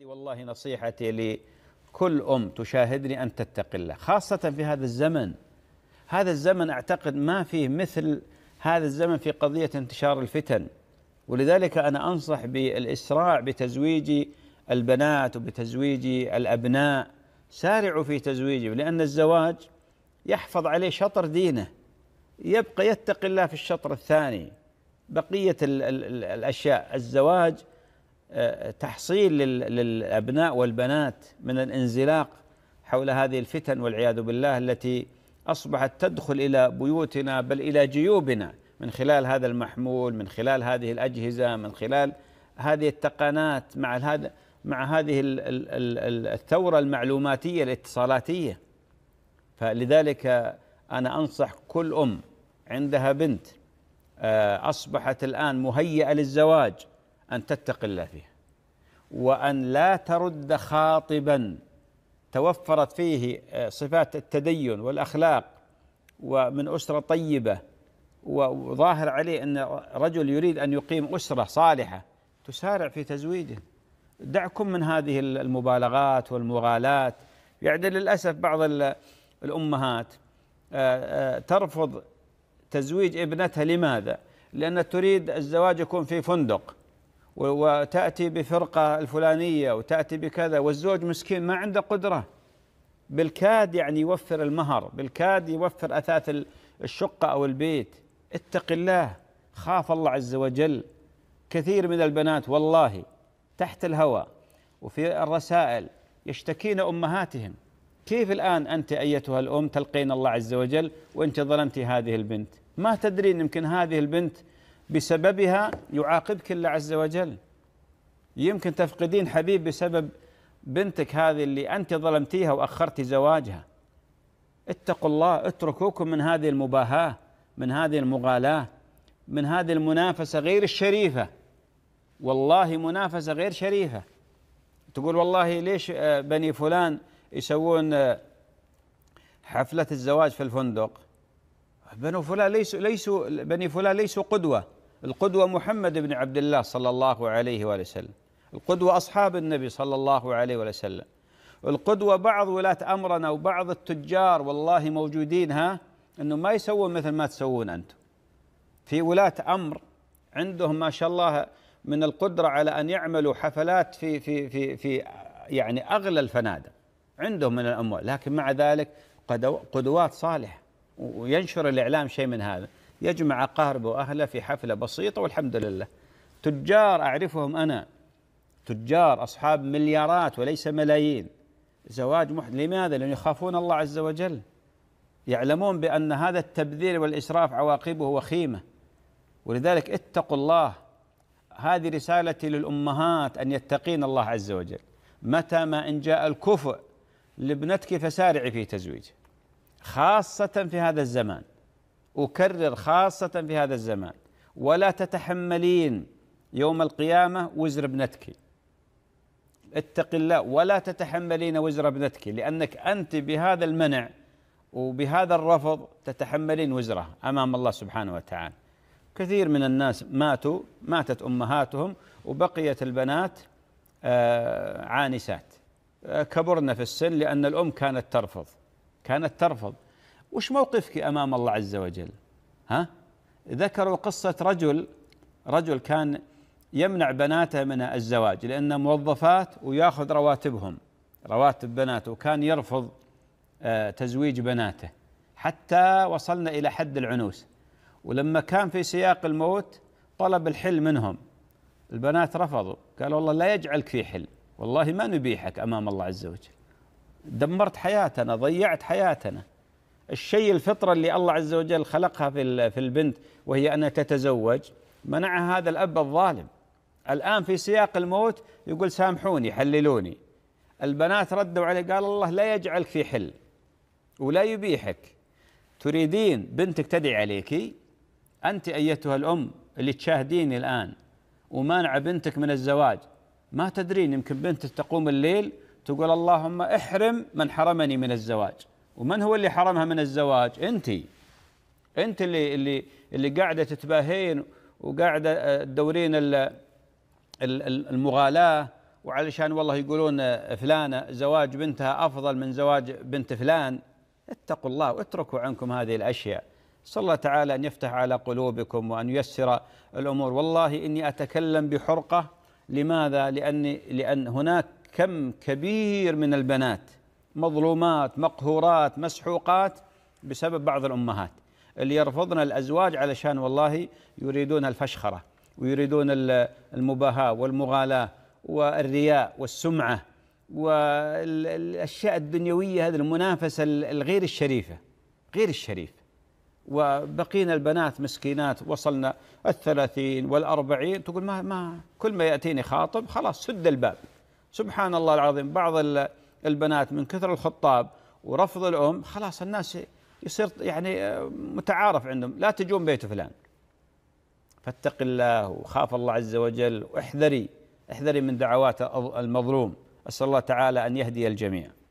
هذه والله نصيحتي لكل أم تشاهدني أن تتقي الله خاصة في هذا الزمن هذا الزمن أعتقد ما فيه مثل هذا الزمن في قضية انتشار الفتن ولذلك أنا أنصح بالإسراع بتزويج البنات وبتزويج الأبناء سارعوا في تزويجه لأن الزواج يحفظ عليه شطر دينه يبقى يتقي الله في الشطر الثاني بقية الأشياء الزواج تحصيل للابناء والبنات من الانزلاق حول هذه الفتن والعياذ بالله التي اصبحت تدخل الى بيوتنا بل الى جيوبنا من خلال هذا المحمول من خلال هذه الاجهزه من خلال هذه التقنات مع هذا مع هذه الثوره المعلوماتيه الاتصالاتيه فلذلك انا انصح كل ام عندها بنت آه، اصبحت الان مهيئه للزواج أن تتقي الله فيها وأن لا ترد خاطبا توفرت فيه آه، صفات التدين والأخلاق ومن أسرة طيبة وظاهر عليه أن رجل يريد أن يقيم أسرة صالحة تسارع في تزويجه دعكم من هذه المبالغات والمغالاة يعني للأسف بعض الأمهات آه، آه، ترفض تزويج ابنتها لماذا؟ لأن تريد الزواج يكون في فندق وتأتي بفرقة الفلانية وتأتي بكذا والزوج مسكين ما عنده قدرة بالكاد يعني يوفر المهر بالكاد يوفر أثاث الشقة أو البيت اتق الله خاف الله عز وجل كثير من البنات والله تحت الهوى وفي الرسائل يشتكين أمهاتهم كيف الآن أنت أيتها الأم تلقين الله عز وجل وأنت ظلمت هذه البنت ما تدرين يمكن هذه البنت بسببها يعاقبك الله عز وجل يمكن تفقدين حبيب بسبب بنتك هذه اللي أنت ظلمتيها وأخرتي زواجها اتقوا الله اتركوكم من هذه المباهاة من هذه المغالاة من هذه المنافسة غير الشريفة والله منافسة غير شريفة تقول والله ليش آه، بني فلان يسوون آه، حفلة الزواج في الفندق بنو فلان ليسوا ليسوا بني فلان ليسوا قدوة القدوة محمد بن عبد الله صلى الله عليه وآله وسلم القدوة أصحاب النبي صلى الله عليه وآله وسلم القدوة بعض ولاة أمرنا وبعض التجار والله موجودين ها أنه ما يسوون مثل ما تسوون أنتم في ولاة أمر عندهم ما شاء الله من القدرة على أن يعملوا حفلات في في في في يعني أغلى الفنادق عندهم من الأموال لكن مع ذلك قدوات صالحة وينشر الإعلام شيء من هذا يجمع أقاربه وأهله في حفلة بسيطة والحمد لله تجار أعرفهم أنا تجار أصحاب مليارات وليس ملايين زواج محد لماذا؟ لأن يخافون الله عز وجل يعلمون بأن هذا التبذير والإسراف عواقبه وخيمة ولذلك اتقوا الله هذه رسالتي للأمهات أن يتقين الله عز وجل متى ما إن جاء الكفؤ لابنتك فسارعي في تزويجه خاصة في هذا الزمان أكرر خاصة في هذا الزمان ولا تتحملين يوم القيامة وزر ابنتك اتق الله ولا تتحملين وزر ابنتك لأنك أنت بهذا المنع وبهذا الرفض تتحملين وزره أمام الله سبحانه وتعالى كثير من الناس ماتوا ماتت أمهاتهم وبقيت البنات آه، عانسات آه، كبرنا في السن لأن الأم كانت ترفض كانت ترفض وش موقفك امام الله عز وجل؟ ها؟ ذكروا قصه رجل رجل كان يمنع بناته من الزواج لان موظفات وياخذ رواتبهم رواتب بناته وكان يرفض آه، تزويج بناته حتى وصلنا الى حد العنوس ولما كان في سياق الموت طلب الحل منهم البنات رفضوا قالوا والله لا يجعلك في حل والله ما نبيحك امام الله عز وجل دمرت حياتنا ضيعت حياتنا الشيء الفطرة اللي الله عز وجل خلقها في في البنت وهي أنها تتزوج منعها هذا الأب الظالم الآن في سياق الموت يقول سامحوني حللوني البنات ردوا عليه قال الله لا يجعلك في حل ولا يبيحك تريدين بنتك تدعي عليك أنت أيتها الأم اللي تشاهديني الآن ومانع بنتك من الزواج ما تدرين يمكن بنتك تقوم الليل تقول اللهم احرم من حرمني من الزواج ومن هو اللي حرمها من الزواج انت انت اللي اللي اللي قاعده تتباهين وقاعده آه، تدورين المغالاه وعلشان والله يقولون آه، فلانه زواج بنتها افضل من زواج بنت فلان اتقوا الله واتركوا عنكم هذه الاشياء صلى الله تعالى ان يفتح على قلوبكم وان ييسر الامور والله اني اتكلم بحرقه لماذا لاني لان هناك كم كبير من البنات مظلومات مقهورات مسحوقات بسبب بعض الأمهات اللي يرفضن الأزواج علشان والله يريدون الفشخرة ويريدون المباهاة والمغالاة والرياء والسمعة والأشياء الدنيوية هذه المنافسة الغير الشريفة غير الشريف وبقينا البنات مسكينات وصلنا الثلاثين والأربعين تقول ما ما كل ما يأتيني خاطب خلاص سد الباب سبحان الله العظيم بعض البنات من كثر الخطاب ورفض الأم خلاص الناس يصير يعني آه، متعارف عندهم لا تجون بيت فلان فاتق الله وخاف الله عز وجل واحذري احذري من دعوات المظلوم أسأل الله تعالى أن يهدي الجميع